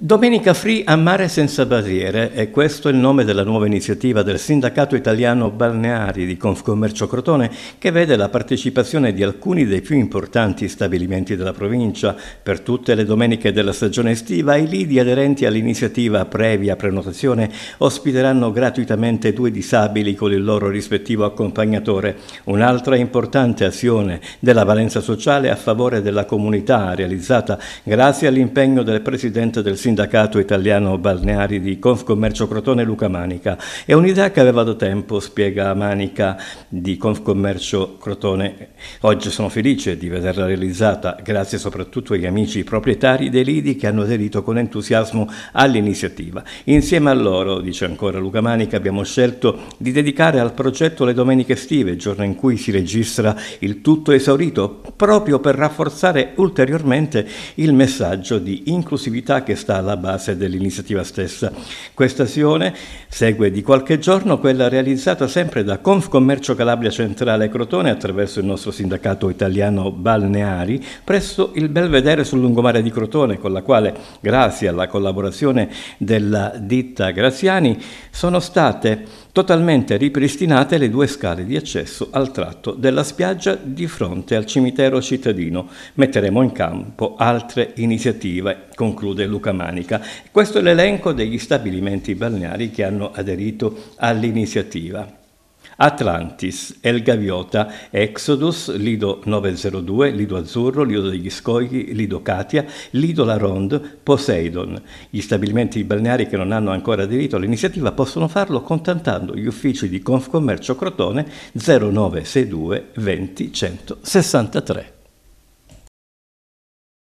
Domenica Free a mare senza barriere e questo è il nome della nuova iniziativa del Sindacato Italiano Balneari di Confcommercio Crotone che vede la partecipazione di alcuni dei più importanti stabilimenti della provincia. Per tutte le domeniche della stagione estiva i lidi aderenti all'iniziativa previa prenotazione ospiteranno gratuitamente due disabili con il loro rispettivo accompagnatore. Un'altra importante azione della valenza sociale a favore della comunità realizzata grazie all'impegno del Presidente del Sindacato Sindacato Italiano Balneari di Confcommercio Crotone Luca Manica. È un'idea che aveva da tempo, spiega Manica di Confcommercio Crotone. Oggi sono felice di vederla realizzata, grazie soprattutto agli amici proprietari dei lidi che hanno aderito con entusiasmo all'iniziativa. Insieme a loro, dice ancora Luca Manica, abbiamo scelto di dedicare al progetto le domeniche estive, giorno in cui si registra il tutto esaurito, proprio per rafforzare ulteriormente il messaggio di inclusività che sta alla base dell'iniziativa stessa. Questa azione segue di qualche giorno quella realizzata sempre da Confcommercio Calabria Centrale Crotone attraverso il nostro sindacato italiano Balneari presso il Belvedere sul lungomare di Crotone con la quale grazie alla collaborazione della ditta Graziani sono state totalmente ripristinate le due scale di accesso al tratto della spiaggia di fronte al cimitero cittadino. Metteremo in campo altre iniziative conclude Luca Manica. Questo è l'elenco degli stabilimenti balneari che hanno aderito all'iniziativa. Atlantis, El Gaviota, Exodus, Lido 902, Lido Azzurro, Lido degli Scogli, Lido Katia, Lido La Ronde, Poseidon. Gli stabilimenti balneari che non hanno ancora aderito all'iniziativa possono farlo contattando gli uffici di Confcommercio Crotone 0962 20 163.